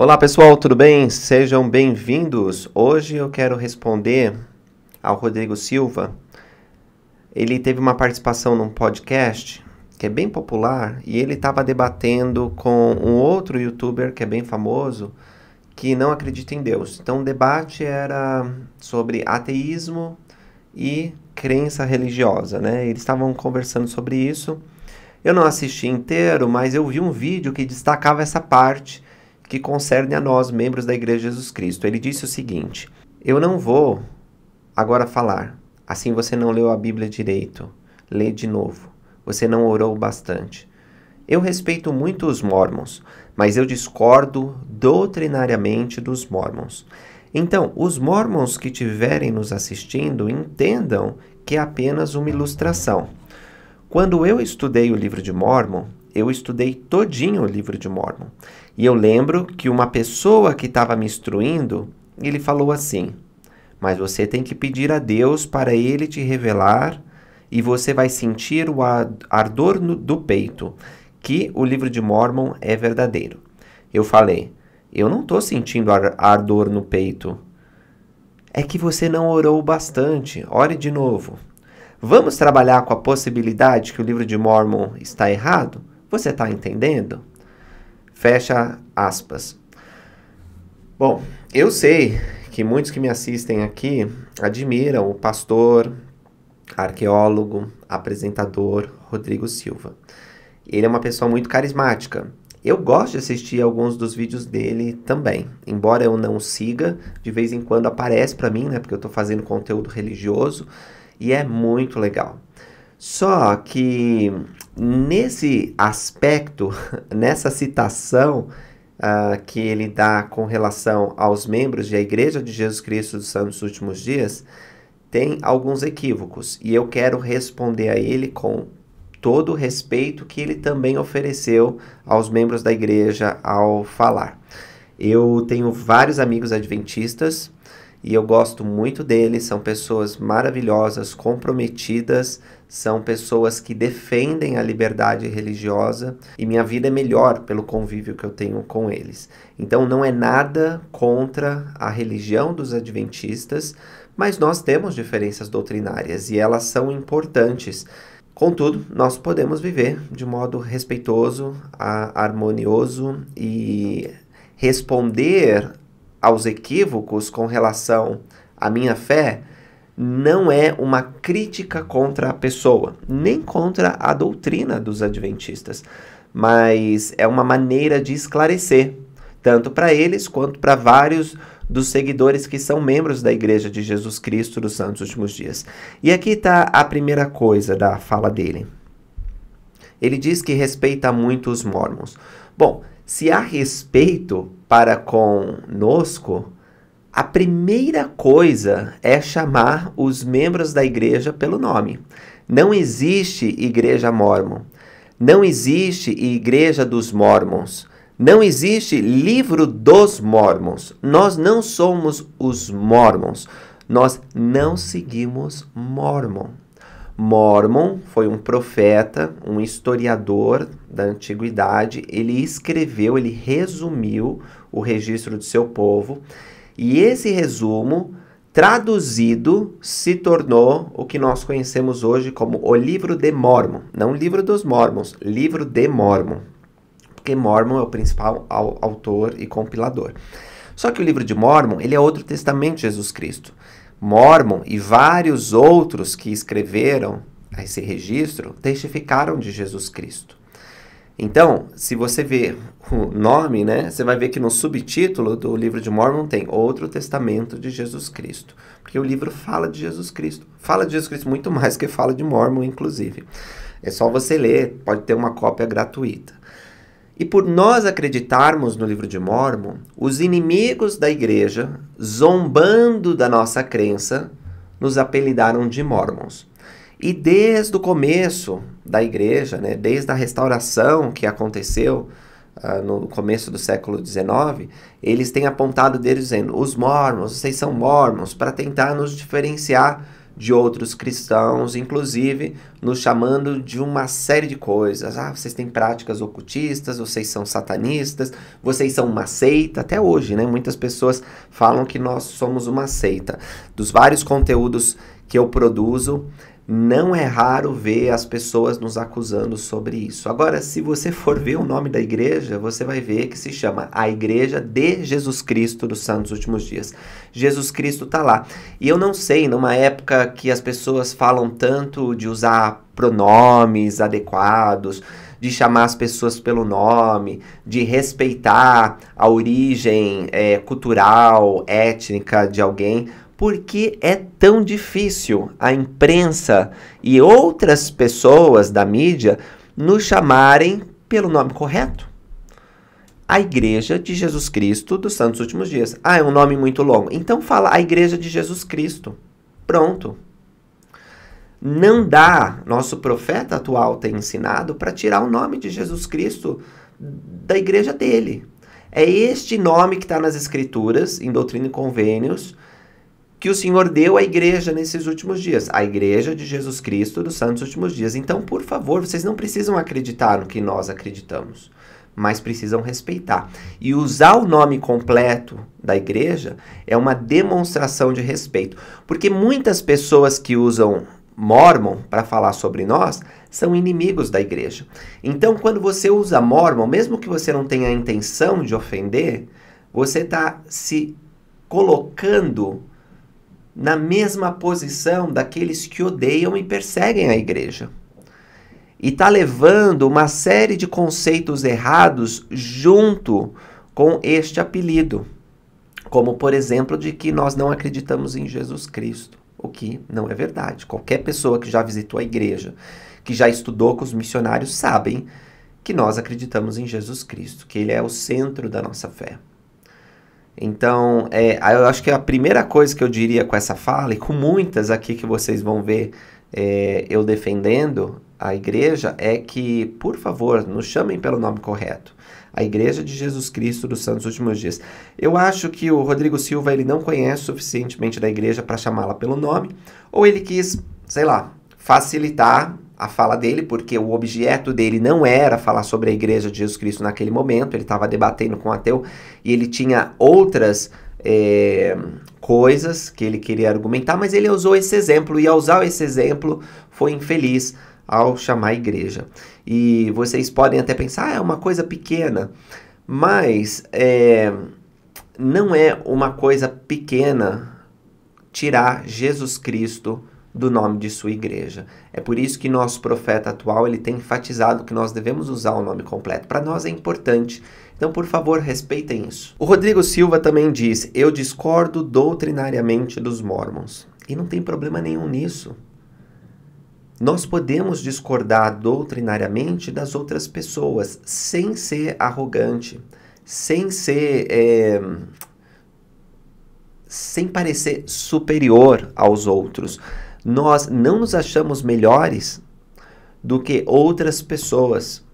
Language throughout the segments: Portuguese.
Olá pessoal, tudo bem? Sejam bem-vindos. Hoje eu quero responder ao Rodrigo Silva. Ele teve uma participação num podcast que é bem popular e ele estava debatendo com um outro youtuber que é bem famoso que não acredita em Deus. Então o debate era sobre ateísmo e crença religiosa, né? Eles estavam conversando sobre isso. Eu não assisti inteiro, mas eu vi um vídeo que destacava essa parte que concerne a nós, membros da Igreja de Jesus Cristo. Ele disse o seguinte: Eu não vou agora falar, assim você não leu a Bíblia direito, lê de novo, você não orou bastante. Eu respeito muito os mormons, mas eu discordo doutrinariamente dos mormons. Então, os mormons que estiverem nos assistindo entendam que é apenas uma ilustração. Quando eu estudei o livro de Mormon, eu estudei todinho o livro de Mormon. E eu lembro que uma pessoa que estava me instruindo, ele falou assim: Mas você tem que pedir a Deus para ele te revelar, e você vai sentir o ardor no, do peito que o livro de Mormon é verdadeiro. Eu falei: Eu não estou sentindo ar, ardor no peito. É que você não orou bastante. Ore de novo. Vamos trabalhar com a possibilidade que o livro de Mormon está errado? Você está entendendo? Fecha aspas. Bom, eu sei que muitos que me assistem aqui admiram o pastor, arqueólogo, apresentador Rodrigo Silva. Ele é uma pessoa muito carismática. Eu gosto de assistir alguns dos vídeos dele também, embora eu não siga, de vez em quando aparece para mim, né, porque eu estou fazendo conteúdo religioso e é muito legal. Só que Nesse aspecto, nessa citação uh, que ele dá com relação aos membros da Igreja de Jesus Cristo dos Santos Últimos Dias, tem alguns equívocos e eu quero responder a ele com todo o respeito que ele também ofereceu aos membros da igreja ao falar. Eu tenho vários amigos adventistas e eu gosto muito deles, são pessoas maravilhosas, comprometidas, são pessoas que defendem a liberdade religiosa e minha vida é melhor pelo convívio que eu tenho com eles. Então não é nada contra a religião dos adventistas, mas nós temos diferenças doutrinárias e elas são importantes. Contudo, nós podemos viver de modo respeitoso, harmonioso e responder aos equívocos com relação à minha fé não é uma crítica contra a pessoa, nem contra a doutrina dos adventistas, mas é uma maneira de esclarecer, tanto para eles quanto para vários dos seguidores que são membros da Igreja de Jesus Cristo dos Santos Últimos Dias. E aqui está a primeira coisa da fala dele. Ele diz que respeita muito os mormons. Bom, se há respeito para conosco, a primeira coisa é chamar os membros da igreja pelo nome. Não existe igreja mormon. Não existe igreja dos mormons. Não existe livro dos mormons. Nós não somos os mormons. Nós não seguimos mormon. Mormon foi um profeta, um historiador da antiguidade. Ele escreveu, ele resumiu o registro de seu povo e esse resumo, traduzido, se tornou o que nós conhecemos hoje como o Livro de Mormon. Não Livro dos Mormons, Livro de Mormon. Porque Mormon é o principal autor e compilador. Só que o Livro de Mormon, ele é outro testamento de Jesus Cristo. Mormon e vários outros que escreveram esse registro testificaram de Jesus Cristo. Então, se você vê o nome, né, você vai ver que no subtítulo do livro de Mormon tem Outro Testamento de Jesus Cristo. Porque o livro fala de Jesus Cristo. Fala de Jesus Cristo muito mais que fala de Mormon, inclusive. É só você ler, pode ter uma cópia gratuita. E por nós acreditarmos no livro de Mormon, os inimigos da igreja, zombando da nossa crença, nos apelidaram de Mormons. E desde o começo da igreja, né, desde a restauração que aconteceu uh, no começo do século XIX, eles têm apontado deles dizendo: os mormons, vocês são mormons, para tentar nos diferenciar de outros cristãos, inclusive nos chamando de uma série de coisas. Ah, vocês têm práticas ocultistas, vocês são satanistas, vocês são uma seita. Até hoje, né? Muitas pessoas falam que nós somos uma seita. Dos vários conteúdos que eu produzo, não é raro ver as pessoas nos acusando sobre isso. Agora, se você for ver o nome da igreja, você vai ver que se chama A Igreja de Jesus Cristo dos Santos Últimos Dias. Jesus Cristo está lá. E eu não sei, numa época que as pessoas falam tanto de usar pronomes adequados, de chamar as pessoas pelo nome, de respeitar a origem é, cultural, étnica de alguém por que é tão difícil a imprensa e outras pessoas da mídia nos chamarem pelo nome correto? A Igreja de Jesus Cristo dos Santos Últimos Dias. Ah, é um nome muito longo. Então fala a Igreja de Jesus Cristo. Pronto. Não dá, nosso profeta atual tem ensinado para tirar o nome de Jesus Cristo da igreja dele. É este nome que está nas Escrituras, em Doutrina e Convênios, que o Senhor deu à igreja nesses últimos dias, a igreja de Jesus Cristo dos santos últimos dias. Então, por favor, vocês não precisam acreditar no que nós acreditamos, mas precisam respeitar. E usar o nome completo da igreja é uma demonstração de respeito, porque muitas pessoas que usam Mormon para falar sobre nós são inimigos da igreja. Então, quando você usa Mormon, mesmo que você não tenha a intenção de ofender, você está se colocando na mesma posição daqueles que odeiam e perseguem a igreja. E está levando uma série de conceitos errados junto com este apelido. Como, por exemplo, de que nós não acreditamos em Jesus Cristo, o que não é verdade. Qualquer pessoa que já visitou a igreja, que já estudou com os missionários, sabem que nós acreditamos em Jesus Cristo, que Ele é o centro da nossa fé. Então, é, eu acho que a primeira coisa que eu diria com essa fala, e com muitas aqui que vocês vão ver é, eu defendendo a igreja, é que, por favor, nos chamem pelo nome correto. A Igreja de Jesus Cristo dos Santos Últimos Dias. Eu acho que o Rodrigo Silva ele não conhece suficientemente da igreja para chamá-la pelo nome, ou ele quis, sei lá, facilitar a fala dele, porque o objeto dele não era falar sobre a igreja de Jesus Cristo naquele momento, ele estava debatendo com o ateu e ele tinha outras é, coisas que ele queria argumentar, mas ele usou esse exemplo e, ao usar esse exemplo, foi infeliz ao chamar a igreja. E vocês podem até pensar, ah, é uma coisa pequena, mas é, não é uma coisa pequena tirar Jesus Cristo do nome de sua igreja. É por isso que nosso profeta atual ele tem enfatizado que nós devemos usar o nome completo. Para nós é importante. Então, por favor, respeitem isso. O Rodrigo Silva também diz: "Eu discordo doutrinariamente dos mormons". E não tem problema nenhum nisso. Nós podemos discordar doutrinariamente das outras pessoas sem ser arrogante, sem ser é sem parecer superior aos outros nós não nos achamos melhores do que outras pessoas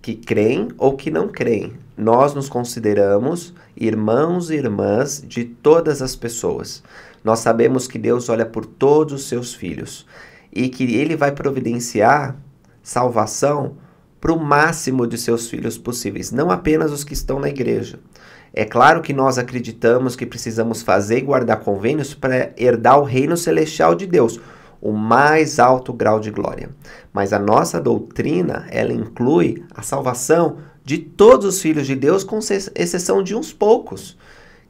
que creem ou que não creem. Nós nos consideramos irmãos e irmãs de todas as pessoas. Nós sabemos que Deus olha por todos os seus filhos e que ele vai providenciar salvação para o máximo de seus filhos possíveis, não apenas os que estão na igreja. É claro que nós acreditamos que precisamos fazer e guardar convênios para herdar o reino celestial de Deus o mais alto grau de glória. Mas a nossa doutrina, ela inclui a salvação de todos os filhos de Deus, com exceção de uns poucos,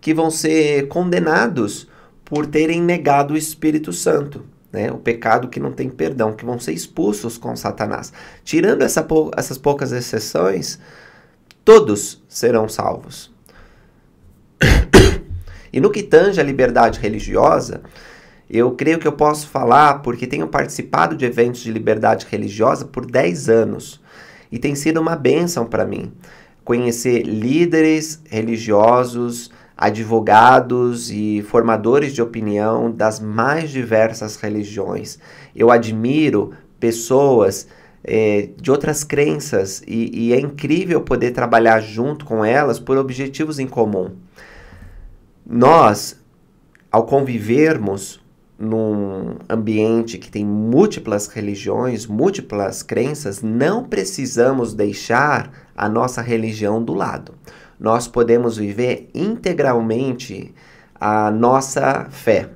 que vão ser condenados por terem negado o Espírito Santo. Né, o pecado que não tem perdão, que vão ser expulsos com Satanás. Tirando essa pou essas poucas exceções, todos serão salvos. E no que tange à liberdade religiosa, eu creio que eu posso falar porque tenho participado de eventos de liberdade religiosa por 10 anos e tem sido uma bênção para mim conhecer líderes religiosos, advogados e formadores de opinião das mais diversas religiões. Eu admiro pessoas é, de outras crenças e, e é incrível poder trabalhar junto com elas por objetivos em comum. Nós, ao convivermos, num ambiente que tem múltiplas religiões, múltiplas crenças, não precisamos deixar a nossa religião do lado. Nós podemos viver integralmente a nossa fé,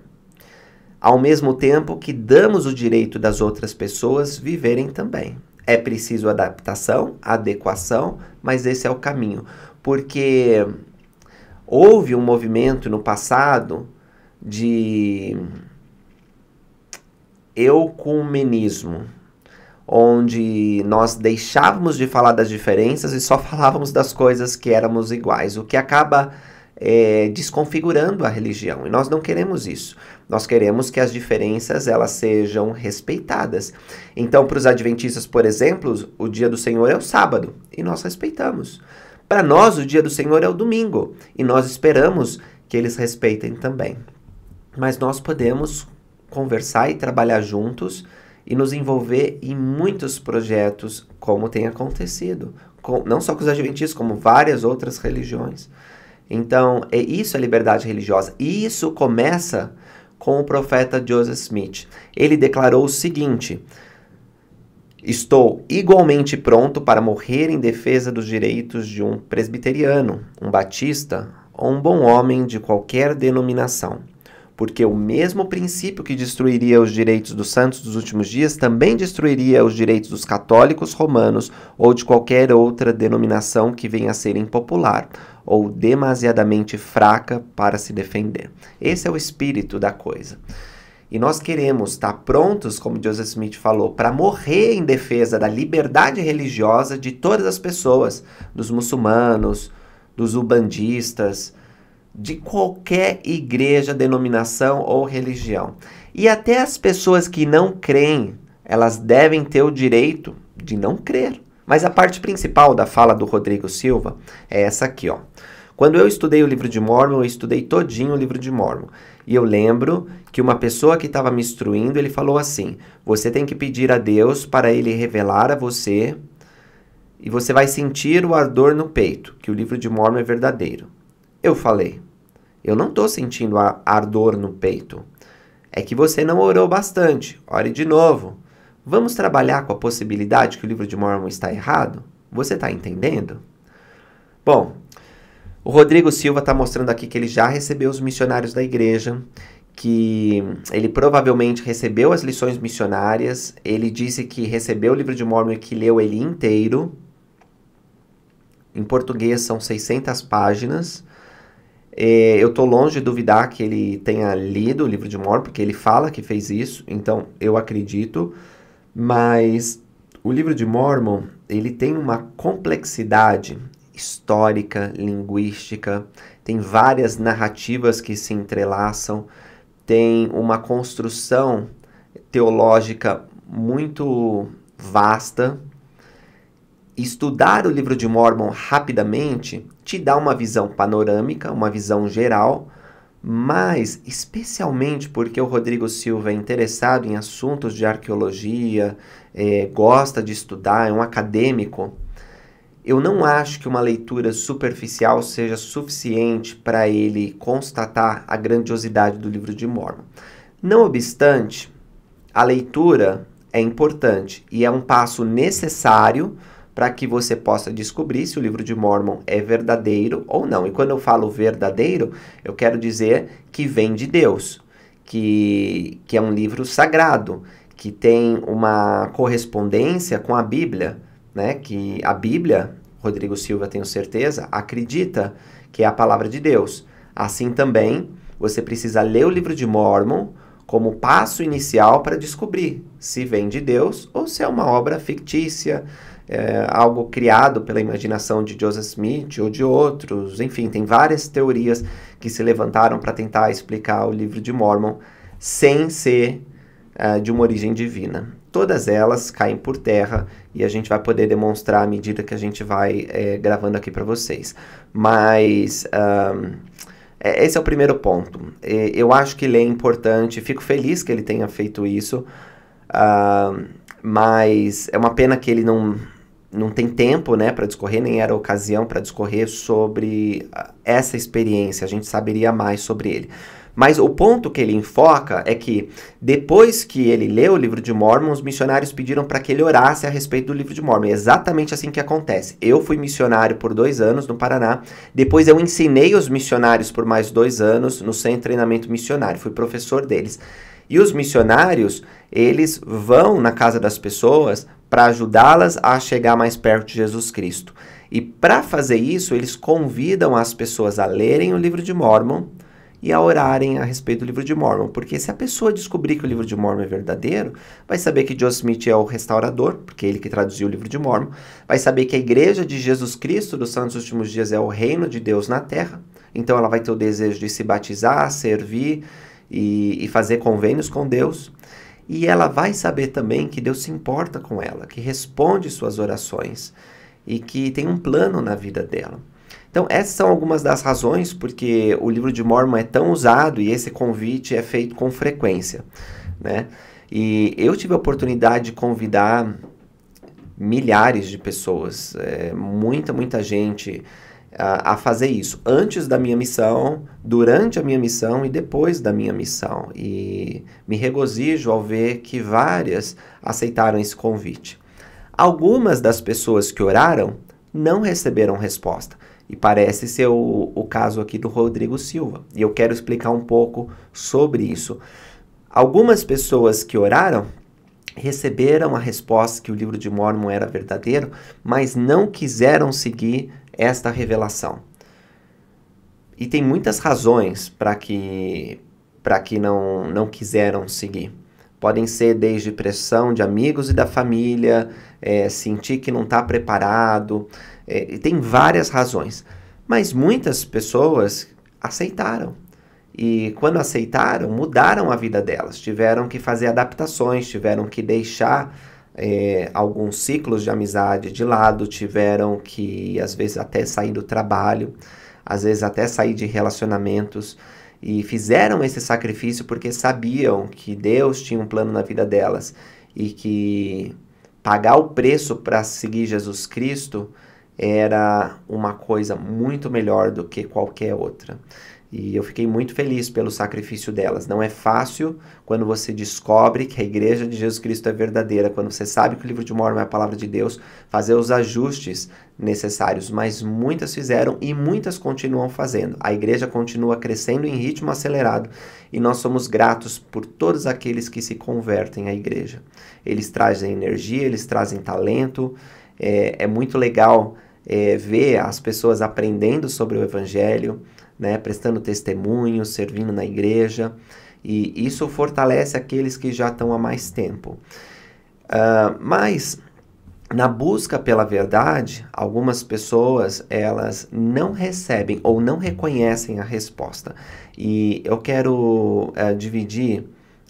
ao mesmo tempo que damos o direito das outras pessoas viverem também. É preciso adaptação, adequação, mas esse é o caminho, porque houve um movimento no passado de ecumenismo, onde nós deixávamos de falar das diferenças e só falávamos das coisas que éramos iguais, o que acaba é, desconfigurando a religião. E nós não queremos isso. Nós queremos que as diferenças elas sejam respeitadas. Então, para os adventistas, por exemplo, o dia do Senhor é o sábado e nós respeitamos. Para nós, o dia do Senhor é o domingo e nós esperamos que eles respeitem também. Mas nós podemos conversar e trabalhar juntos e nos envolver em muitos projetos, como tem acontecido, com, não só com os adventistas, como várias outras religiões. Então, é isso a liberdade religiosa. E isso começa com o profeta Joseph Smith. Ele declarou o seguinte: Estou igualmente pronto para morrer em defesa dos direitos de um presbiteriano, um batista ou um bom homem de qualquer denominação porque o mesmo princípio que destruiria os direitos dos santos dos últimos dias também destruiria os direitos dos católicos romanos ou de qualquer outra denominação que venha a ser impopular ou demasiadamente fraca para se defender. Esse é o espírito da coisa. E nós queremos estar prontos, como Joseph Smith falou, para morrer em defesa da liberdade religiosa de todas as pessoas, dos muçulmanos, dos ubandistas, de qualquer igreja, denominação ou religião. E até as pessoas que não creem, elas devem ter o direito de não crer. Mas a parte principal da fala do Rodrigo Silva é essa aqui, ó. Quando eu estudei o livro de Mormon, eu estudei todinho o livro de Mormon. E eu lembro que uma pessoa que estava me instruindo, ele falou assim: "Você tem que pedir a Deus para ele revelar a você e você vai sentir o ardor no peito que o livro de Mormon é verdadeiro". Eu falei: eu não estou sentindo ardor no peito. É que você não orou bastante. Ore de novo. Vamos trabalhar com a possibilidade que o livro de Mormon está errado? Você está entendendo? Bom, o Rodrigo Silva está mostrando aqui que ele já recebeu os missionários da igreja, que ele provavelmente recebeu as lições missionárias. Ele disse que recebeu o livro de Mormon e que leu ele inteiro. Em português são 600 páginas. É, eu estou longe de duvidar que ele tenha lido o livro de Mormon, porque ele fala que fez isso, então eu acredito, mas o livro de Mormon, ele tem uma complexidade histórica, linguística, tem várias narrativas que se entrelaçam, tem uma construção teológica muito vasta. Estudar o livro de Mormon rapidamente te dá uma visão panorâmica, uma visão geral, mas especialmente porque o Rodrigo Silva é interessado em assuntos de arqueologia, é, gosta de estudar, é um acadêmico, eu não acho que uma leitura superficial seja suficiente para ele constatar a grandiosidade do livro de Mormon. Não obstante, a leitura é importante e é um passo necessário para que você possa descobrir se o livro de Mormon é verdadeiro ou não. E quando eu falo verdadeiro, eu quero dizer que vem de Deus, que, que é um livro sagrado, que tem uma correspondência com a Bíblia, né? Que a Bíblia, Rodrigo Silva, tenho certeza, acredita que é a palavra de Deus. Assim também, você precisa ler o livro de Mormon como passo inicial para descobrir se vem de Deus ou se é uma obra fictícia, é, algo criado pela imaginação de Joseph Smith ou de outros. Enfim, tem várias teorias que se levantaram para tentar explicar o livro de Mormon sem ser uh, de uma origem divina. Todas elas caem por terra e a gente vai poder demonstrar à medida que a gente vai é, gravando aqui para vocês. Mas. Um, é, esse é o primeiro ponto. Eu acho que ele é importante, fico feliz que ele tenha feito isso, uh, mas é uma pena que ele não, não tem tempo, né, para discorrer, nem era ocasião para discorrer sobre ah, essa experiência. A gente saberia mais sobre ele. Mas o ponto que ele enfoca é que depois que ele leu o livro de Mormon, os missionários pediram para que ele orasse a respeito do livro de Mormon. É exatamente assim que acontece. Eu fui missionário por dois anos no Paraná, depois eu ensinei os missionários por mais dois anos no centro de treinamento missionário, fui professor deles. E os missionários, eles vão na casa das pessoas para ajudá-las a chegar mais perto de Jesus Cristo. E para fazer isso, eles convidam as pessoas a lerem o livro de Mormon e a orarem a respeito do livro de Mormon, porque se a pessoa descobrir que o livro de Mormon é verdadeiro, vai saber que Joseph Smith é o restaurador, porque ele que traduziu o livro de Mormon, vai saber que a igreja de Jesus Cristo dos Santos Últimos Dias é o reino de Deus na terra, então ela vai ter o desejo de se batizar, servir e, e fazer convênios com Deus e ela vai saber também que Deus se importa com ela, que responde suas orações e que tem um plano na vida dela. Então, essas são algumas das razões porque o livro de Mormon é tão usado e esse convite é feito com frequência, né? E eu tive a oportunidade de convidar milhares de pessoas, é, muita, muita gente a, fazer isso antes da minha missão, durante a minha missão e depois da minha missão. E me regozijo ao ver que várias aceitaram esse convite. Algumas das pessoas que oraram não receberam resposta. E parece ser o, o caso aqui do Rodrigo Silva. E eu quero explicar um pouco sobre isso. Algumas pessoas que oraram receberam a resposta que o livro de Mormon era verdadeiro, mas não quiseram seguir esta revelação. E tem muitas razões para que para que não não quiseram seguir. Podem ser desde pressão de amigos e da família, é, sentir que não está preparado, é, e tem várias razões. Mas muitas pessoas aceitaram. E quando aceitaram, mudaram a vida delas. Tiveram que fazer adaptações, tiveram que deixar é, alguns ciclos de amizade de lado, tiveram que, às vezes, até sair do trabalho, às vezes, até sair de relacionamentos e fizeram esse sacrifício porque sabiam que Deus tinha um plano na vida delas e que pagar o preço para seguir Jesus Cristo era uma coisa muito melhor do que qualquer outra. E eu fiquei muito feliz pelo sacrifício delas. Não é fácil quando você descobre que a igreja de Jesus Cristo é verdadeira, quando você sabe que o livro de Mormon é a palavra de Deus, fazer os ajustes necessários, mas muitas fizeram e muitas continuam fazendo. A igreja continua crescendo em ritmo acelerado e nós somos gratos por todos aqueles que se convertem à igreja. Eles trazem energia, eles trazem talento, é, é muito legal é, ver as pessoas aprendendo sobre o evangelho né, prestando testemunho, servindo na igreja, e isso fortalece aqueles que já estão há mais tempo. Uh, mas na busca pela verdade, algumas pessoas elas não recebem ou não reconhecem a resposta. E eu quero uh, dividir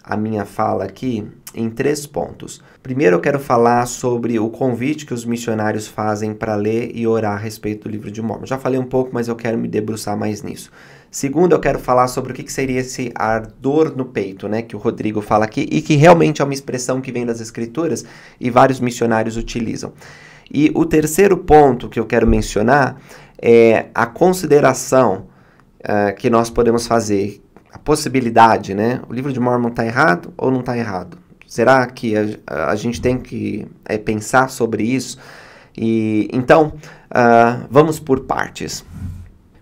a minha fala aqui em três pontos. Primeiro eu quero falar sobre o convite que os missionários fazem para ler e orar a respeito do livro de Mormon. Já falei um pouco, mas eu quero me debruçar mais nisso. Segundo, eu quero falar sobre o que, seria esse ardor no peito, né, que o Rodrigo fala aqui e que realmente é uma expressão que vem das escrituras e vários missionários utilizam. E o terceiro ponto que eu quero mencionar é a consideração uh, que nós podemos fazer, a possibilidade, né? O livro de Mormon está errado ou não está errado? Será que a, a gente tem que é, pensar sobre isso? E então uh, vamos por partes.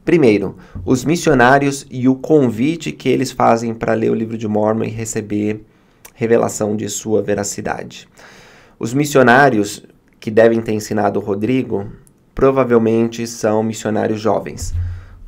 Primeiro, os missionários e o convite que eles fazem para ler o livro de Mormon e receber revelação de sua veracidade. Os missionários que devem ter ensinado o Rodrigo provavelmente são missionários jovens.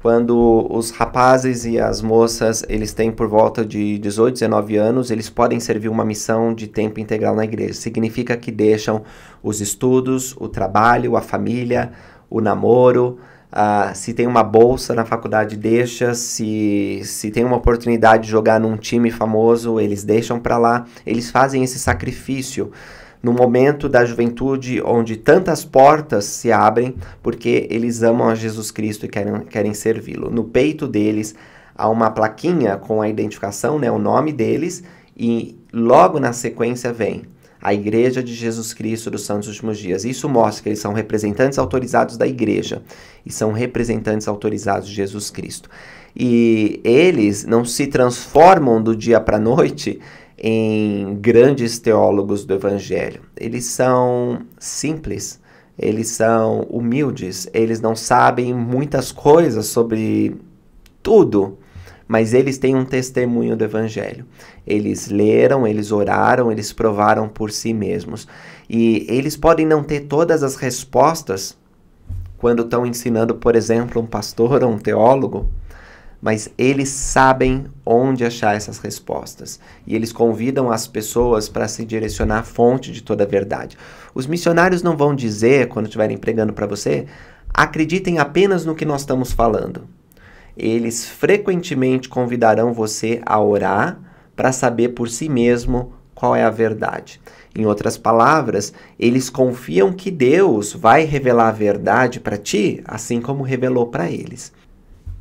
Quando os rapazes e as moças, eles têm por volta de 18, 19 anos, eles podem servir uma missão de tempo integral na igreja. Significa que deixam os estudos, o trabalho, a família, o namoro, Uh, se tem uma bolsa na faculdade, deixa. Se, se tem uma oportunidade de jogar num time famoso, eles deixam para lá. Eles fazem esse sacrifício no momento da juventude onde tantas portas se abrem, porque eles amam a Jesus Cristo e querem, querem servi-lo. No peito deles há uma plaquinha com a identificação, né, o nome deles, e logo na sequência vem a Igreja de Jesus Cristo dos Santos Últimos Dias. Isso mostra que eles são representantes autorizados da Igreja e são representantes autorizados de Jesus Cristo. E eles não se transformam do dia para a noite em grandes teólogos do Evangelho. Eles são simples, eles são humildes, eles não sabem muitas coisas sobre tudo, mas eles têm um testemunho do Evangelho. Eles leram, eles oraram, eles provaram por si mesmos. E eles podem não ter todas as respostas quando estão ensinando, por exemplo, um pastor ou um teólogo mas eles sabem onde achar essas respostas e eles convidam as pessoas para se direcionar à fonte de toda a verdade. Os missionários não vão dizer, quando estiverem pregando para você, acreditem apenas no que nós estamos falando. Eles frequentemente convidarão você a orar para saber por si mesmo qual é a verdade. Em outras palavras, eles confiam que Deus vai revelar a verdade para ti, assim como revelou para eles.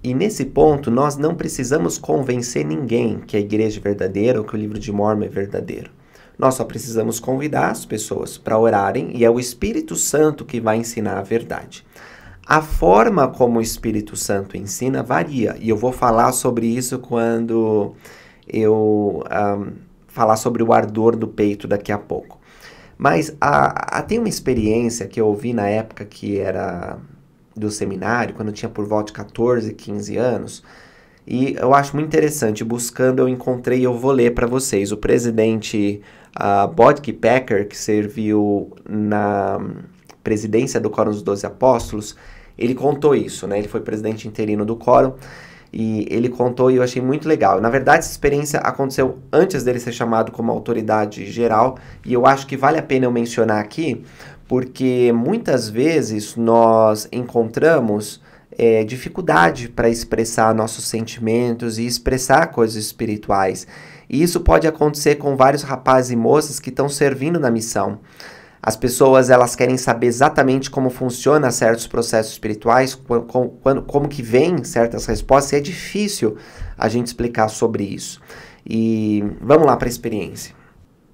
E nesse ponto, nós não precisamos convencer ninguém que a igreja é verdadeira ou que o livro de Mormon é verdadeiro. Nós só precisamos convidar as pessoas para orarem e é o Espírito Santo que vai ensinar a verdade. A forma como o Espírito Santo ensina varia, e eu vou falar sobre isso quando eu um, falar sobre o ardor do peito daqui a pouco. Mas a, ah, a, tem uma experiência que eu ouvi na época que era do seminário, quando eu tinha por volta de 14, 15 anos. E eu acho muito interessante, buscando eu encontrei, eu vou ler para vocês, o presidente uh, Bodke Packer, que serviu na presidência do Quórum dos Doze Apóstolos, ele contou isso, né? Ele foi presidente interino do Quórum e ele contou e eu achei muito legal. Na verdade, essa experiência aconteceu antes dele ser chamado como autoridade geral e eu acho que vale a pena eu mencionar aqui, porque muitas vezes nós encontramos é, dificuldade para expressar nossos sentimentos e expressar coisas espirituais. E isso pode acontecer com vários rapazes e moças que estão servindo na missão. As pessoas elas querem saber exatamente como funciona certos processos espirituais, como, como, como que vem certas respostas, e é difícil a gente explicar sobre isso. E vamos lá para a experiência.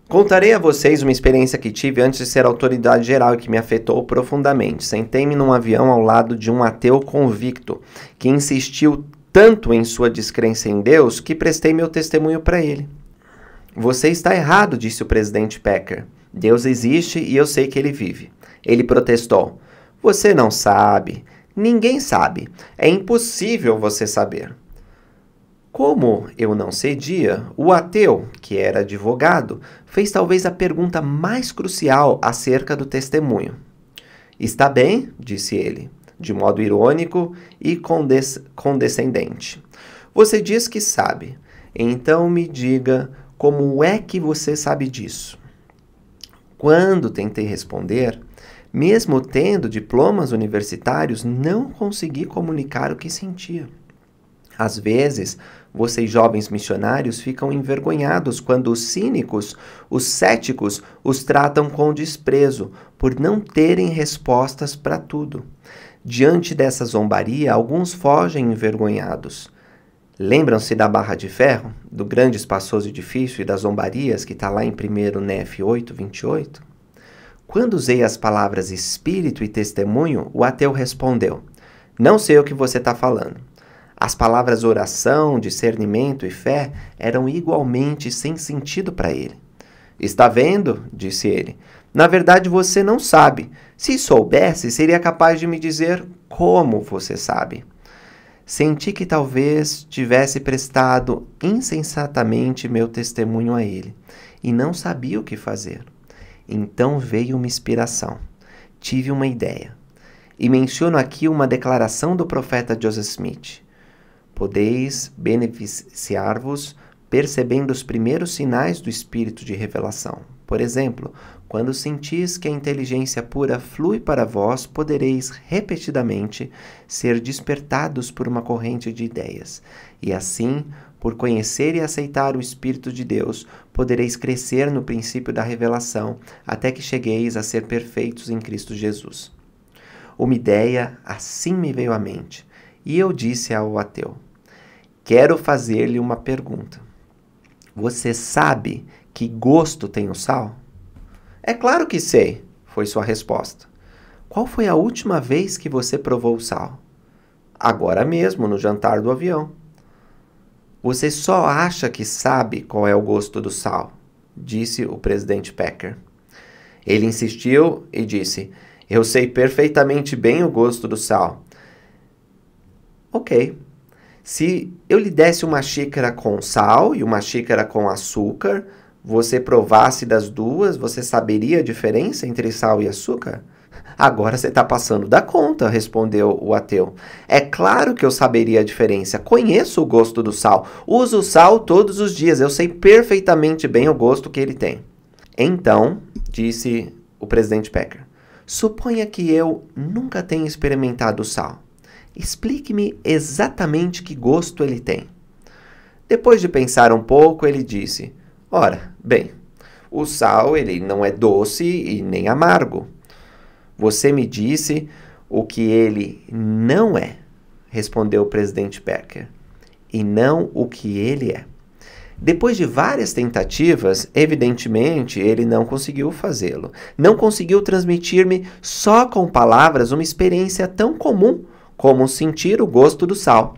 Contarei a vocês uma experiência que tive antes de ser autoridade geral e que me afetou profundamente. Sentei-me num avião ao lado de um ateu convicto que insistiu tanto em sua descrença em Deus que prestei meu testemunho para ele. Você está errado, disse o presidente Packer. Deus existe e eu sei que ele vive. Ele protestou. Você não sabe. Ninguém sabe. É impossível você saber. Como eu não cedia, o ateu, que era advogado, fez talvez a pergunta mais crucial acerca do testemunho. Está bem, disse ele, de modo irônico e condes condescendente. Você diz que sabe. Então me diga como é que você sabe disso. Quando tentei responder, mesmo tendo diplomas universitários, não consegui comunicar o que sentia. Às vezes, vocês, jovens missionários, ficam envergonhados quando os cínicos, os céticos, os tratam com desprezo, por não terem respostas para tudo. Diante dessa zombaria, alguns fogem envergonhados. Lembram-se da barra de ferro, do grande espaçoso edifício e das zombarias que está lá em 1 Nef 8, 28? Quando usei as palavras espírito e testemunho, o ateu respondeu: Não sei o que você está falando. As palavras oração, discernimento e fé eram igualmente sem sentido para ele. Está vendo? disse ele. Na verdade, você não sabe. Se soubesse, seria capaz de me dizer como você sabe. Senti que talvez tivesse prestado insensatamente meu testemunho a ele e não sabia o que fazer. Então veio uma inspiração. Tive uma ideia. E menciono aqui uma declaração do profeta Joseph Smith podeis beneficiar-vos percebendo os primeiros sinais do espírito de revelação. Por exemplo, quando sentis que a inteligência pura flui para vós, podereis repetidamente ser despertados por uma corrente de ideias. E assim, por conhecer e aceitar o Espírito de Deus, podereis crescer no princípio da revelação, até que chegueis a ser perfeitos em Cristo Jesus. Uma ideia assim me veio à mente e eu disse ao ateu: Quero fazer-lhe uma pergunta. Você sabe que gosto tem o sal? É claro que sei, foi sua resposta. Qual foi a última vez que você provou o sal? Agora mesmo, no jantar do avião. Você só acha que sabe qual é o gosto do sal, disse o presidente Packer. Ele insistiu e disse: Eu sei perfeitamente bem o gosto do sal. Ok. Se eu lhe desse uma xícara com sal e uma xícara com açúcar, você provasse das duas, você saberia a diferença entre sal e açúcar? Agora você está passando da conta, respondeu o ateu. É claro que eu saberia a diferença. Conheço o gosto do sal. Uso o sal todos os dias. Eu sei perfeitamente bem o gosto que ele tem. Então, disse o presidente Pecker, suponha que eu nunca tenha experimentado sal. Explique-me exatamente que gosto ele tem. Depois de pensar um pouco, ele disse: Ora, bem, o sal ele não é doce e nem amargo. Você me disse o que ele não é, respondeu o presidente Becker, e não o que ele é. Depois de várias tentativas, evidentemente ele não conseguiu fazê-lo. Não conseguiu transmitir-me só com palavras uma experiência tão comum como sentir o gosto do sal.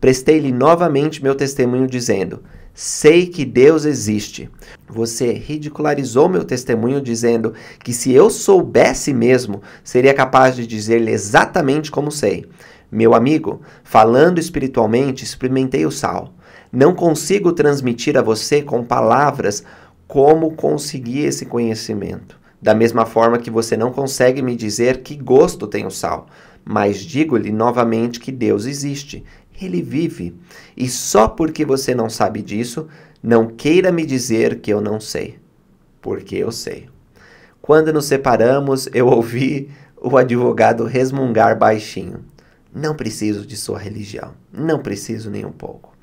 Prestei-lhe novamente meu testemunho, dizendo: Sei que Deus existe. Você ridicularizou meu testemunho, dizendo que se eu soubesse mesmo, seria capaz de dizer-lhe exatamente como sei. Meu amigo, falando espiritualmente, experimentei o sal. Não consigo transmitir a você com palavras como consegui esse conhecimento. Da mesma forma que você não consegue me dizer que gosto tem o sal. Mas digo-lhe novamente que Deus existe, ele vive. E só porque você não sabe disso, não queira me dizer que eu não sei, porque eu sei. Quando nos separamos, eu ouvi o advogado resmungar baixinho: Não preciso de sua religião, não preciso nem um pouco.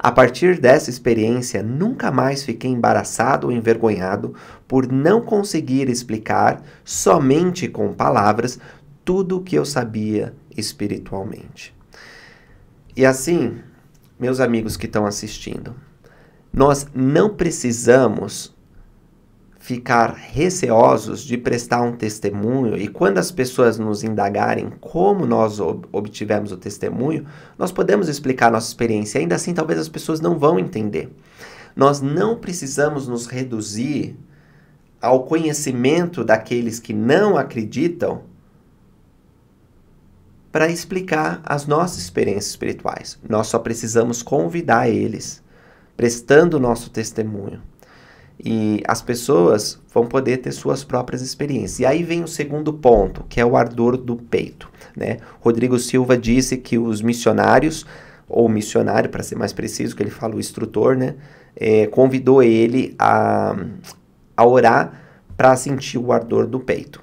A partir dessa experiência, nunca mais fiquei embaraçado ou envergonhado por não conseguir explicar, somente com palavras, tudo o que eu sabia espiritualmente. E assim, meus amigos que estão assistindo, nós não precisamos ficar receosos de prestar um testemunho e quando as pessoas nos indagarem como nós obtivemos o testemunho, nós podemos explicar nossa experiência. Ainda assim, talvez as pessoas não vão entender. Nós não precisamos nos reduzir ao conhecimento daqueles que não acreditam para explicar as nossas experiências espirituais. Nós só precisamos convidar eles, prestando o nosso testemunho. E as pessoas vão poder ter suas próprias experiências. E aí vem o segundo ponto, que é o ardor do peito. Né? Rodrigo Silva disse que os missionários, ou missionário, para ser mais preciso, que ele fala o instrutor, né? É, convidou ele a, a orar para sentir o ardor do peito.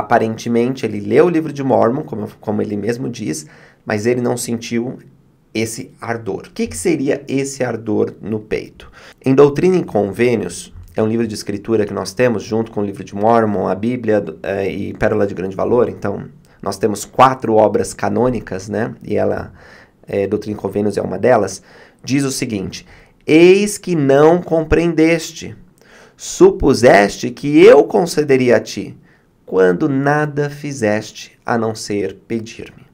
Aparentemente, ele leu o livro de Mormon, como, como ele mesmo diz, mas ele não sentiu esse ardor. O que, que seria esse ardor no peito? Em Doutrina e Convênios, é um livro de escritura que nós temos, junto com o livro de Mormon, a Bíblia é, e Pérola de Grande Valor. Então, nós temos quatro obras canônicas, né? E ela, é, Doutrina e Convênios é uma delas. Diz o seguinte: Eis que não compreendeste, supuseste que eu concederia a ti quando nada fizeste a não ser pedir-me.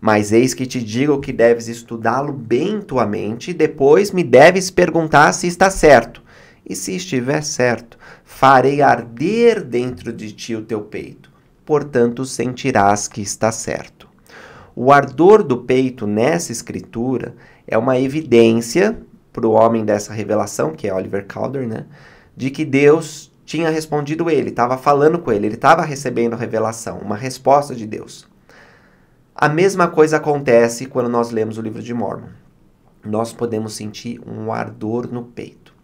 Mas eis que te digo que deves estudá-lo bem em tua mente, e depois me deves perguntar se está certo. E se estiver certo, farei arder dentro de ti o teu peito. Portanto, sentirás que está certo. O ardor do peito nessa escritura é uma evidência para o homem dessa revelação, que é Oliver Calder, né? De que Deus tinha respondido ele, estava falando com ele, ele estava recebendo revelação, uma resposta de Deus. A mesma coisa acontece quando nós lemos o livro de Mormon. Nós podemos sentir um ardor no peito.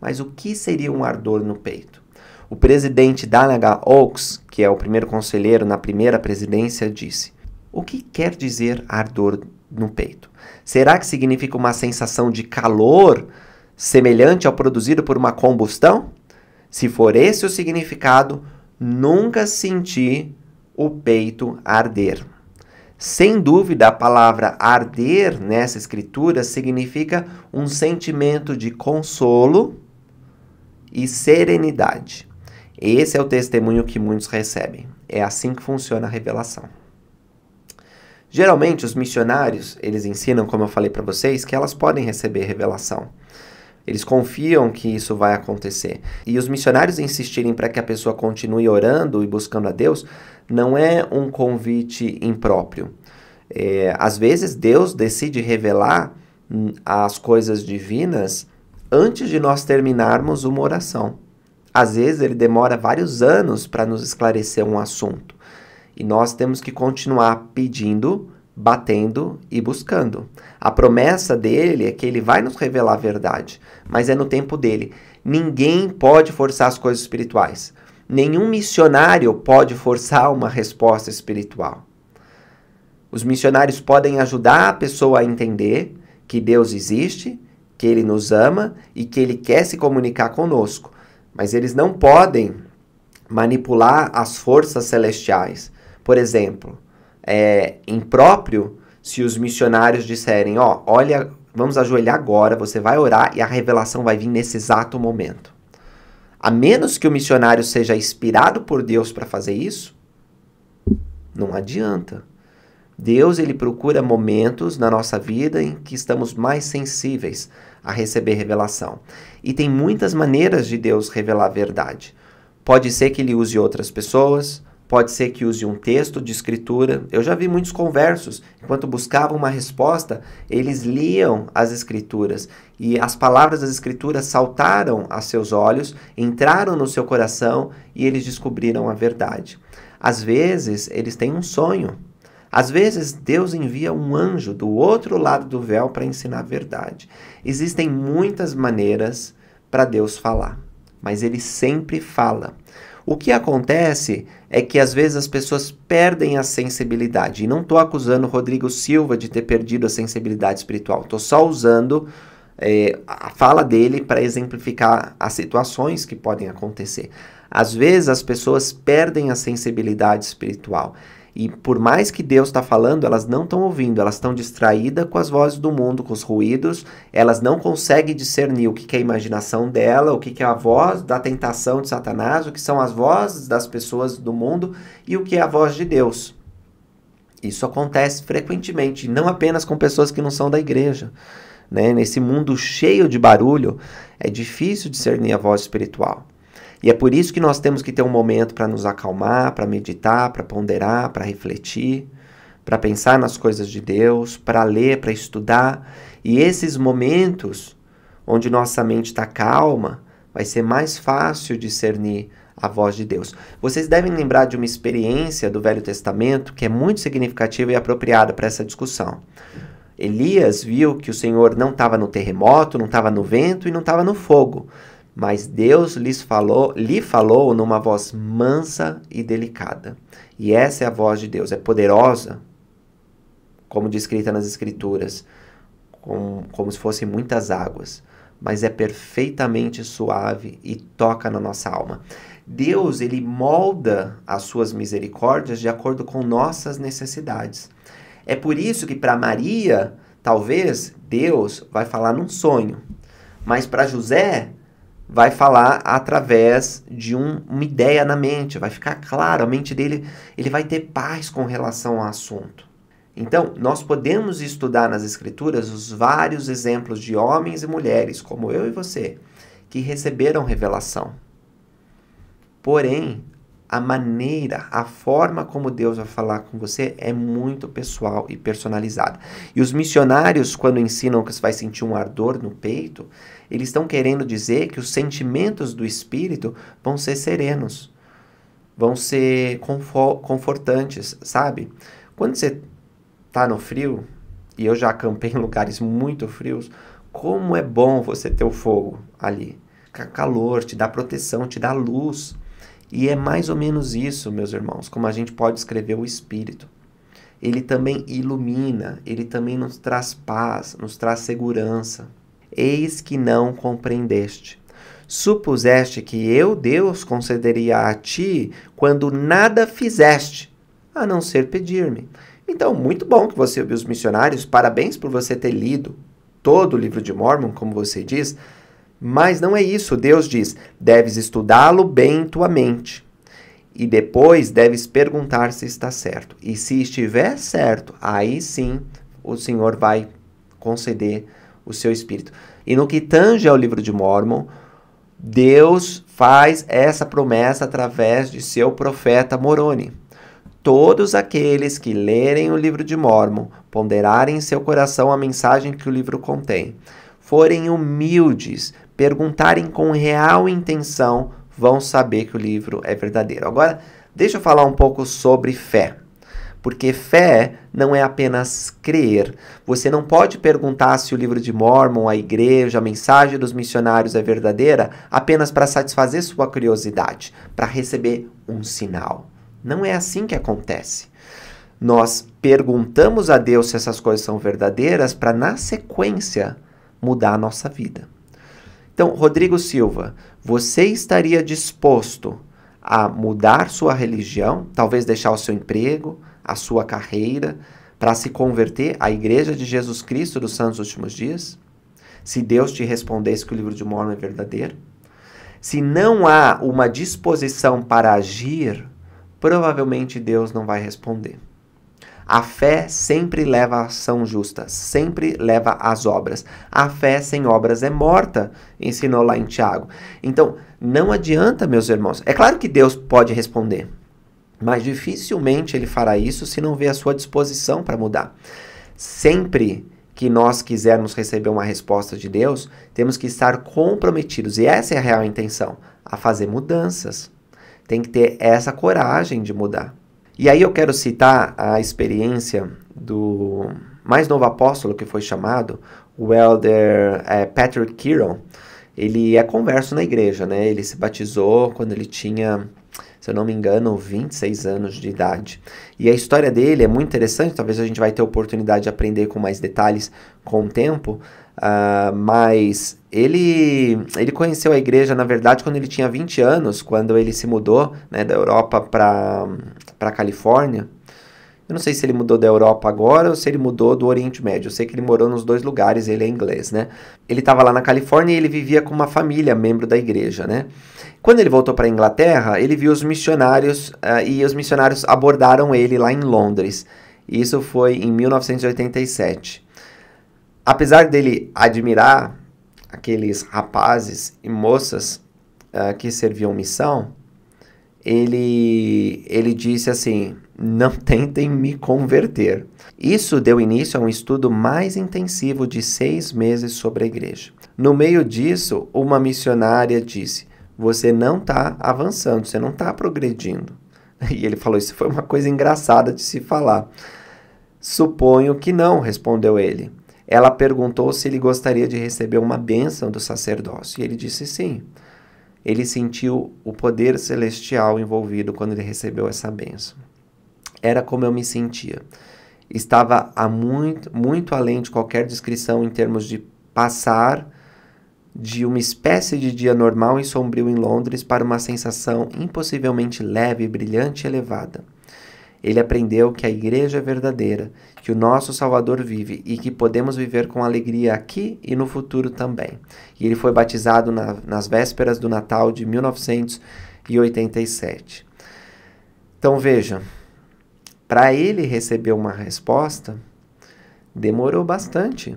Mas o que seria um ardor no peito? O presidente Danaga Oaks, que é o primeiro conselheiro na primeira presidência, disse: O que quer dizer ardor no peito? Será que significa uma sensação de calor semelhante ao produzido por uma combustão? Se for esse o significado, nunca senti o peito arder. Sem dúvida, a palavra arder nessa escritura significa um sentimento de consolo e serenidade. Esse é o testemunho que muitos recebem. É assim que funciona a revelação. Geralmente, os missionários, eles ensinam, como eu falei para vocês, que elas podem receber revelação. Eles confiam que isso vai acontecer. E os missionários insistirem para que a pessoa continue orando e buscando a Deus não é um convite impróprio. É, às vezes Deus decide revelar hum, as coisas divinas antes de nós terminarmos uma oração. Às vezes ele demora vários anos para nos esclarecer um assunto. E nós temos que continuar pedindo batendo e buscando. A promessa dele é que ele vai nos revelar a verdade, mas é no tempo dele. Ninguém pode forçar as coisas espirituais. Nenhum missionário pode forçar uma resposta espiritual. Os missionários podem ajudar a pessoa a entender que Deus existe, que ele nos ama e que ele quer se comunicar conosco, mas eles não podem manipular as forças celestiais. Por exemplo, é, impróprio se os missionários disserem, ó, olha, vamos ajoelhar agora, você vai orar e a revelação vai vir nesse exato momento. A menos que o missionário seja inspirado por Deus para fazer isso, não adianta. Deus ele procura momentos na nossa vida em que estamos mais sensíveis a receber revelação. E tem muitas maneiras de Deus revelar a verdade. Pode ser que ele use outras pessoas, Pode ser que use um texto de escritura. Eu já vi muitos conversos, enquanto buscavam uma resposta, eles liam as escrituras e as palavras das escrituras saltaram a seus olhos, entraram no seu coração e eles descobriram a verdade. Às vezes, eles têm um sonho. Às vezes, Deus envia um anjo do outro lado do véu para ensinar a verdade. Existem muitas maneiras para Deus falar, mas ele sempre fala o que acontece é que às vezes as pessoas perdem a sensibilidade. E não estou acusando o Rodrigo Silva de ter perdido a sensibilidade espiritual, estou só usando é, a fala dele para exemplificar as situações que podem acontecer. Às vezes as pessoas perdem a sensibilidade espiritual e por mais que Deus está falando, elas não estão ouvindo, elas estão distraídas com as vozes do mundo, com os ruídos, elas não conseguem discernir o que, que é a imaginação dela, o que, que é a voz da tentação de Satanás, o que são as vozes das pessoas do mundo e o que é a voz de Deus. Isso acontece frequentemente, não apenas com pessoas que não são da igreja. Né? Nesse mundo cheio de barulho, é difícil discernir a voz espiritual. E é por isso que nós temos que ter um momento para nos acalmar, para meditar, para ponderar, para refletir, para pensar nas coisas de Deus, para ler, para estudar. E esses momentos onde nossa mente está calma, vai ser mais fácil discernir a voz de Deus. Vocês devem lembrar de uma experiência do Velho Testamento que é muito significativa e apropriada para essa discussão. Elias viu que o Senhor não estava no terremoto, não estava no vento e não estava no fogo, mas Deus lhes falou, lhe falou numa voz mansa e delicada. E essa é a voz de Deus, é poderosa, como descrita nas Escrituras, como como se fossem muitas águas, mas é perfeitamente suave e toca na nossa alma. Deus, ele molda as suas misericórdias de acordo com nossas necessidades. É por isso que para Maria, talvez Deus vai falar num sonho, mas para José vai falar através de um, uma ideia na mente, vai ficar claro, a mente dele, ele vai ter paz com relação ao assunto. Então, nós podemos estudar nas escrituras os vários exemplos de homens e mulheres, como eu e você, que receberam revelação. Porém, a maneira, a forma como Deus vai falar com você é muito pessoal e personalizada. E os missionários, quando ensinam que você vai sentir um ardor no peito, eles estão querendo dizer que os sentimentos do espírito vão ser serenos, vão ser confortantes, sabe? Quando você está no frio, e eu já acampei em lugares muito frios, como é bom você ter o fogo ali. Calor, te dá proteção, te dá luz e é mais ou menos isso, meus irmãos, como a gente pode escrever o Espírito. Ele também ilumina, ele também nos traz paz, nos traz segurança. Eis que não compreendeste. Supuseste que eu, Deus, concederia a ti quando nada fizeste, a não ser pedir-me. Então, muito bom que você ouviu os missionários, parabéns por você ter lido todo o livro de Mormon, como você diz, mas não é isso. Deus diz: deves estudá-lo bem em tua mente. E depois deves perguntar se está certo. E se estiver certo, aí sim o Senhor vai conceder o seu espírito. E no que tange ao livro de Mormon, Deus faz essa promessa através de seu profeta Moroni. Todos aqueles que lerem o livro de Mormon, ponderarem em seu coração a mensagem que o livro contém, forem humildes, perguntarem com real intenção, vão saber que o livro é verdadeiro. Agora, deixa eu falar um pouco sobre fé. Porque fé não é apenas crer. Você não pode perguntar se o livro de Mormon, a igreja, a mensagem dos missionários é verdadeira apenas para satisfazer sua curiosidade, para receber um sinal. Não é assim que acontece. Nós perguntamos a Deus se essas coisas são verdadeiras para, na sequência, mudar a nossa vida. Então, Rodrigo Silva, você estaria disposto a mudar sua religião, talvez deixar o seu emprego, a sua carreira, para se converter à Igreja de Jesus Cristo dos Santos Últimos Dias? Se Deus te respondesse que o livro de Mormon é verdadeiro? Se não há uma disposição para agir, provavelmente Deus não vai responder. A fé sempre leva à ação justa, sempre leva às obras. A fé sem obras é morta, ensinou lá em Tiago. Então, não adianta, meus irmãos. É claro que Deus pode responder, mas dificilmente ele fará isso se não vê a sua disposição para mudar. Sempre que nós quisermos receber uma resposta de Deus, temos que estar comprometidos, e essa é a real intenção, a fazer mudanças. Tem que ter essa coragem de mudar. E aí eu quero citar a experiência do mais novo apóstolo que foi chamado, o elder é, Patrick Kiron. Ele é converso na igreja, né? Ele se batizou quando ele tinha, se eu não me engano, 26 anos de idade. E a história dele é muito interessante, talvez a gente vai ter oportunidade de aprender com mais detalhes com o tempo, ah, mas ele, ele conheceu a igreja, na verdade, quando ele tinha 20 anos, quando ele se mudou né, da Europa para a Califórnia. Eu não sei se ele mudou da Europa agora ou se ele mudou do Oriente Médio. Eu sei que ele morou nos dois lugares, ele é inglês, né? Ele estava lá na Califórnia e ele vivia com uma família, membro da igreja, né? Quando ele voltou para a Inglaterra, ele viu os missionários uh, e os missionários abordaram ele lá em Londres. Isso foi em 1987 apesar dele admirar aqueles rapazes e moças uh, que serviam missão, ele, ele disse assim: não tentem me converter. Isso deu início a um estudo mais intensivo de seis meses sobre a igreja. No meio disso, uma missionária disse: Você não está avançando, você não está progredindo. E ele falou: Isso foi uma coisa engraçada de se falar. Suponho que não, respondeu ele ela perguntou se ele gostaria de receber uma bênção do sacerdócio, e ele disse sim. Ele sentiu o poder celestial envolvido quando ele recebeu essa bênção. Era como eu me sentia. Estava a muito, muito além de qualquer descrição em termos de passar de uma espécie de dia normal e sombrio em Londres para uma sensação impossivelmente leve, brilhante e elevada. Ele aprendeu que a igreja é verdadeira, que o nosso Salvador vive e que podemos viver com alegria aqui e no futuro também. E ele foi batizado na, nas vésperas do Natal de 1987. Então veja, para ele receber uma resposta, demorou bastante.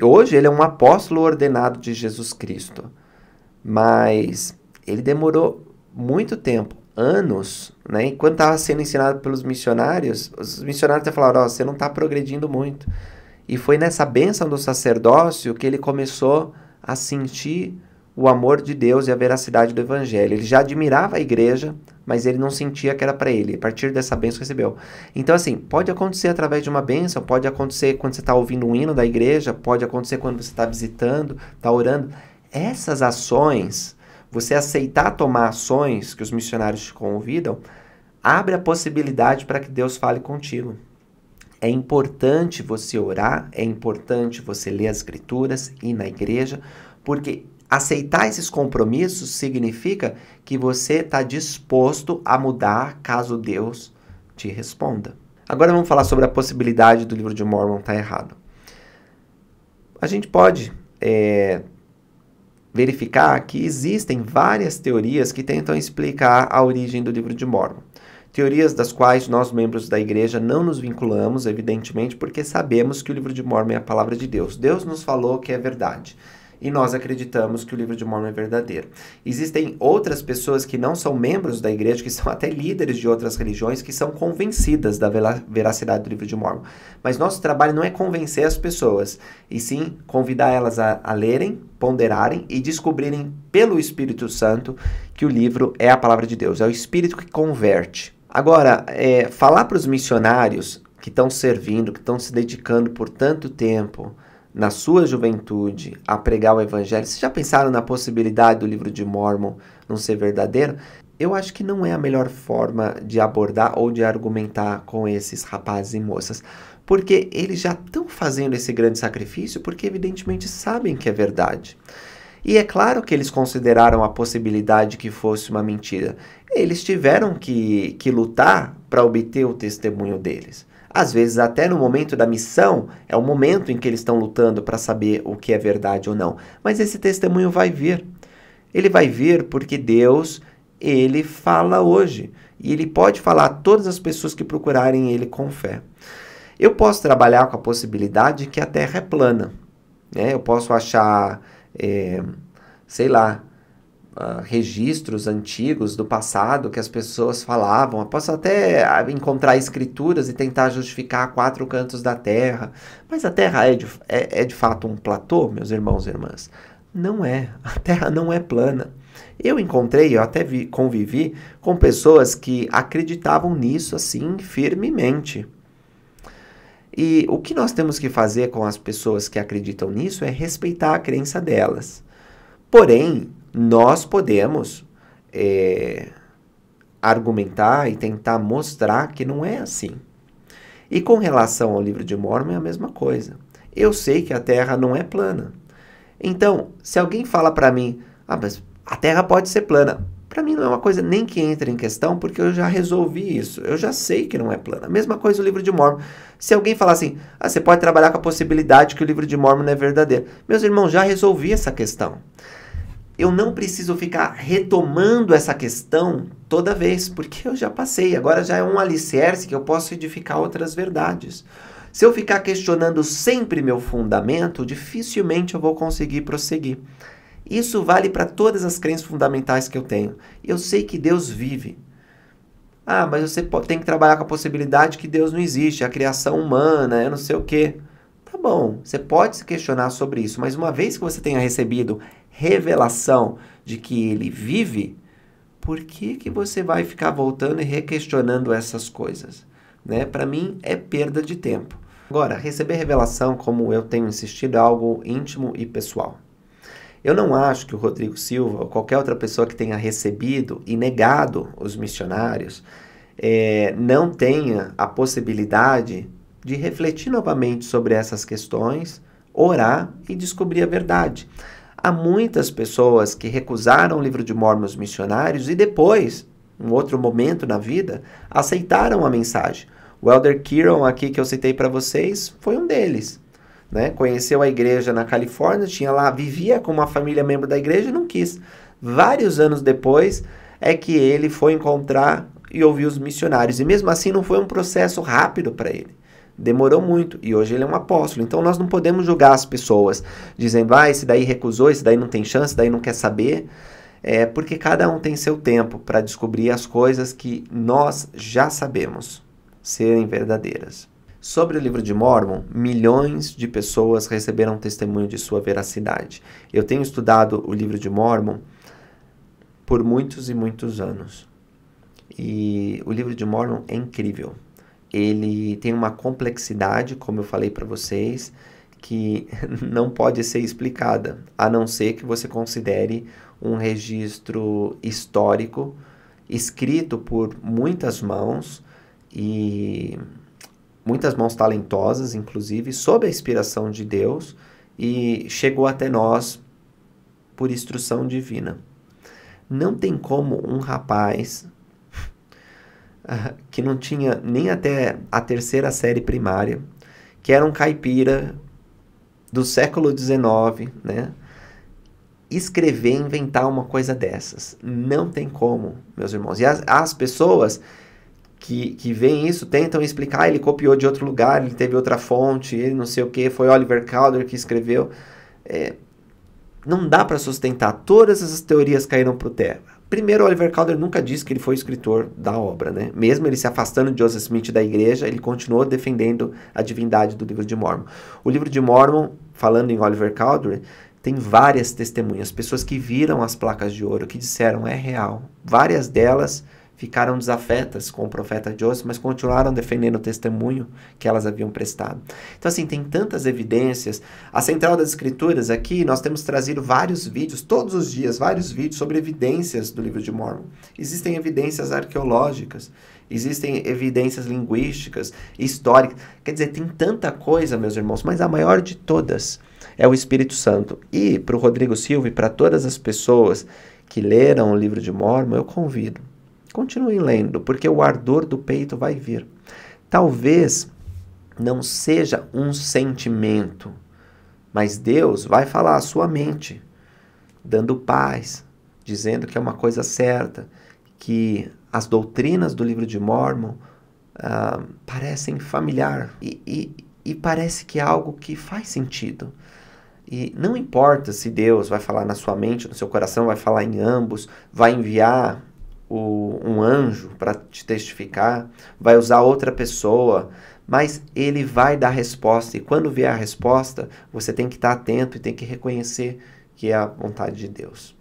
Hoje ele é um apóstolo ordenado de Jesus Cristo, mas ele demorou muito tempo, anos, né? Enquanto estava sendo ensinado pelos missionários, os missionários até falaram: Ó, oh, você não está progredindo muito. E foi nessa bênção do sacerdócio que ele começou a sentir o amor de Deus e a veracidade do evangelho. Ele já admirava a igreja, mas ele não sentia que era para ele. A partir dessa bênção recebeu. Então, assim, pode acontecer através de uma bênção, pode acontecer quando você está ouvindo um hino da igreja, pode acontecer quando você está visitando, está orando. Essas ações, você aceitar tomar ações que os missionários te convidam, Abre a possibilidade para que Deus fale contigo. É importante você orar, é importante você ler as escrituras, ir na igreja, porque aceitar esses compromissos significa que você está disposto a mudar caso Deus te responda. Agora vamos falar sobre a possibilidade do livro de Mormon estar tá errado. A gente pode é, verificar que existem várias teorias que tentam explicar a origem do livro de Mormon teorias das quais nós, membros da igreja, não nos vinculamos, evidentemente, porque sabemos que o livro de Mormon é a palavra de Deus. Deus nos falou que é verdade. E nós acreditamos que o livro de Mormon é verdadeiro. Existem outras pessoas que não são membros da igreja, que são até líderes de outras religiões, que são convencidas da veracidade do livro de Mormon. Mas nosso trabalho não é convencer as pessoas, e sim convidar elas a, a lerem, ponderarem e descobrirem pelo Espírito Santo que o livro é a palavra de Deus. É o Espírito que converte. Agora, é, falar para os missionários que estão servindo, que estão se dedicando por tanto tempo na sua juventude a pregar o evangelho, vocês já pensaram na possibilidade do livro de Mormon não ser verdadeiro? Eu acho que não é a melhor forma de abordar ou de argumentar com esses rapazes e moças, porque eles já estão fazendo esse grande sacrifício porque, evidentemente, sabem que é verdade. E é claro que eles consideraram a possibilidade que fosse uma mentira eles tiveram que, que lutar para obter o testemunho deles. Às vezes, até no momento da missão, é o momento em que eles estão lutando para saber o que é verdade ou não. Mas esse testemunho vai vir. Ele vai vir porque Deus, ele fala hoje. E ele pode falar a todas as pessoas que procurarem ele com fé. Eu posso trabalhar com a possibilidade que a Terra é plana. Né? Eu posso achar, é, sei lá, ah, registros antigos do passado que as pessoas falavam. Eu posso até ah, encontrar escrituras e tentar justificar quatro cantos da Terra. Mas a Terra é de, é, é de fato um platô, meus irmãos e irmãs? Não é. A Terra não é plana. Eu encontrei, eu até vi, convivi com pessoas que acreditavam nisso assim firmemente. E o que nós temos que fazer com as pessoas que acreditam nisso é respeitar a crença delas. Porém, nós podemos é, argumentar e tentar mostrar que não é assim. E com relação ao livro de Mormon é a mesma coisa. Eu sei que a Terra não é plana. Então, se alguém fala para mim, ah, mas a Terra pode ser plana, para mim não é uma coisa nem que entra em questão, porque eu já resolvi isso. Eu já sei que não é plana. Mesma coisa o livro de Mormon. Se alguém falar assim, ah, você pode trabalhar com a possibilidade que o livro de Mormon não é verdadeiro. Meus irmãos, já resolvi essa questão eu não preciso ficar retomando essa questão toda vez, porque eu já passei, agora já é um alicerce que eu posso edificar outras verdades. Se eu ficar questionando sempre meu fundamento, dificilmente eu vou conseguir prosseguir. Isso vale para todas as crenças fundamentais que eu tenho. Eu sei que Deus vive. Ah, mas você tem que trabalhar com a possibilidade que Deus não existe, a criação humana, é não sei o quê. Tá bom, você pode se questionar sobre isso, mas uma vez que você tenha recebido revelação de que ele vive, por que, que você vai ficar voltando e requestionando essas coisas? Né? Para mim, é perda de tempo. Agora, receber revelação, como eu tenho insistido, é algo íntimo e pessoal. Eu não acho que o Rodrigo Silva ou qualquer outra pessoa que tenha recebido e negado os missionários é, não tenha a possibilidade de refletir novamente sobre essas questões, orar e descobrir a verdade. Há muitas pessoas que recusaram o livro de mormons missionários e depois, em outro momento na vida, aceitaram a mensagem. O Elder Kiron aqui que eu citei para vocês foi um deles. Né? Conheceu a igreja na Califórnia, tinha lá, vivia com uma família membro da igreja e não quis. Vários anos depois é que ele foi encontrar e ouvir os missionários. E mesmo assim não foi um processo rápido para ele. Demorou muito e hoje ele é um apóstolo. Então nós não podemos julgar as pessoas dizendo, ah, esse daí recusou, esse daí não tem chance, esse daí não quer saber. É porque cada um tem seu tempo para descobrir as coisas que nós já sabemos serem verdadeiras. Sobre o livro de Mormon, milhões de pessoas receberam testemunho de sua veracidade. Eu tenho estudado o livro de Mormon por muitos e muitos anos. E o livro de Mormon é incrível ele tem uma complexidade, como eu falei para vocês, que não pode ser explicada, a não ser que você considere um registro histórico escrito por muitas mãos e muitas mãos talentosas, inclusive, sob a inspiração de Deus e chegou até nós por instrução divina. Não tem como um rapaz que não tinha nem até a terceira série primária, que era um caipira do século XIX, né? Escrever, inventar uma coisa dessas. Não tem como, meus irmãos. E as, as pessoas que, que veem isso tentam explicar, ah, ele copiou de outro lugar, ele teve outra fonte, ele não sei o que, foi Oliver Calder que escreveu. É, não dá para sustentar. Todas essas teorias caíram o terra. Primeiro, Oliver Cowdery nunca disse que ele foi escritor da obra, né? Mesmo ele se afastando de Joseph Smith da igreja, ele continuou defendendo a divindade do livro de Mormon. O livro de Mormon, falando em Oliver Cowdery, tem várias testemunhas, pessoas que viram as placas de ouro, que disseram é real. Várias delas ficaram desafetas com o profeta José, mas continuaram defendendo o testemunho que elas haviam prestado. Então, assim, tem tantas evidências. A Central das Escrituras aqui, nós temos trazido vários vídeos, todos os dias, vários vídeos sobre evidências do livro de Mormon. Existem evidências arqueológicas, existem evidências linguísticas, históricas. Quer dizer, tem tanta coisa, meus irmãos, mas a maior de todas é o Espírito Santo. E para o Rodrigo Silva e para todas as pessoas que leram o livro de Mormon, eu convido Continue lendo, porque o ardor do peito vai vir. Talvez não seja um sentimento, mas Deus vai falar à sua mente, dando paz, dizendo que é uma coisa certa, que as doutrinas do livro de Mormon ah, parecem familiar e, e, e parece que é algo que faz sentido. E não importa se Deus vai falar na sua mente, no seu coração, vai falar em ambos, vai enviar o, um anjo para te testificar, vai usar outra pessoa, mas ele vai dar resposta. E quando vier a resposta, você tem que estar atento e tem que reconhecer que é a vontade de Deus.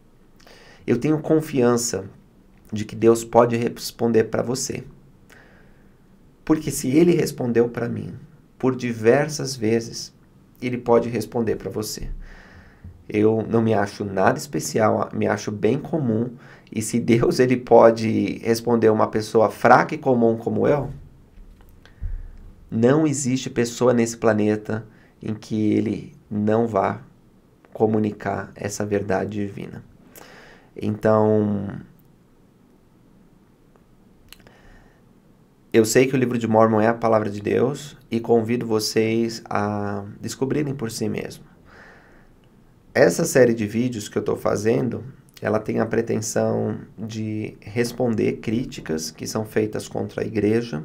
Eu tenho confiança de que Deus pode responder para você. Porque se ele respondeu para mim por diversas vezes, ele pode responder para você. Eu não me acho nada especial, me acho bem comum e se Deus ele pode responder uma pessoa fraca e comum como eu, não existe pessoa nesse planeta em que ele não vá comunicar essa verdade divina. Então, eu sei que o livro de Mormon é a palavra de Deus e convido vocês a descobrirem por si mesmo. Essa série de vídeos que eu estou fazendo ela tem a pretensão de responder críticas que são feitas contra a igreja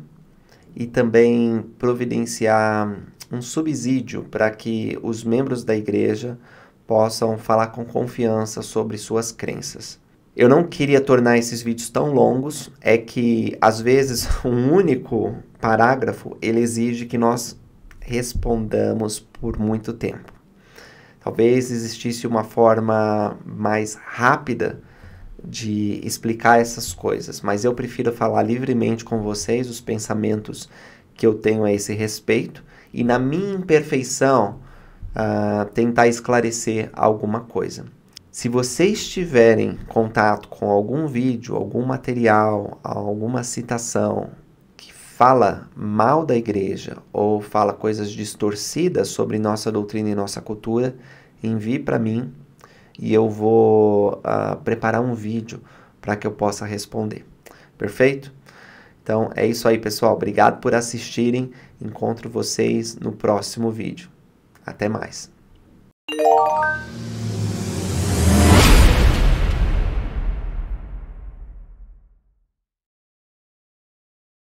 e também providenciar um subsídio para que os membros da igreja possam falar com confiança sobre suas crenças. Eu não queria tornar esses vídeos tão longos, é que às vezes um único parágrafo ele exige que nós respondamos por muito tempo. Talvez existisse uma forma mais rápida de explicar essas coisas, mas eu prefiro falar livremente com vocês os pensamentos que eu tenho a esse respeito e, na minha imperfeição, uh, tentar esclarecer alguma coisa. Se vocês tiverem contato com algum vídeo, algum material, alguma citação, fala mal da igreja ou fala coisas distorcidas sobre nossa doutrina e nossa cultura, envie para mim e eu vou uh, preparar um vídeo para que eu possa responder. Perfeito? Então é isso aí, pessoal. Obrigado por assistirem. Encontro vocês no próximo vídeo. Até mais.